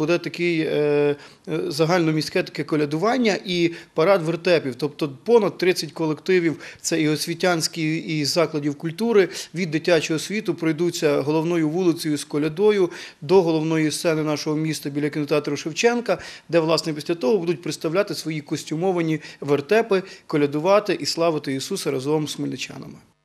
буде такий е, е, загальноміське таке колядування і парад вертепів. Тобто понад 30 колективів, це і освітянські, і закладів культури від дитячого світу пройдуться головною вулицею з колядою до головної сцени нашого міста біля кінотеатру Шевченка, де власне після того будуть представляти свої костюмовані вертепи, колядувати і славити Ісуса разом з хмельничанами.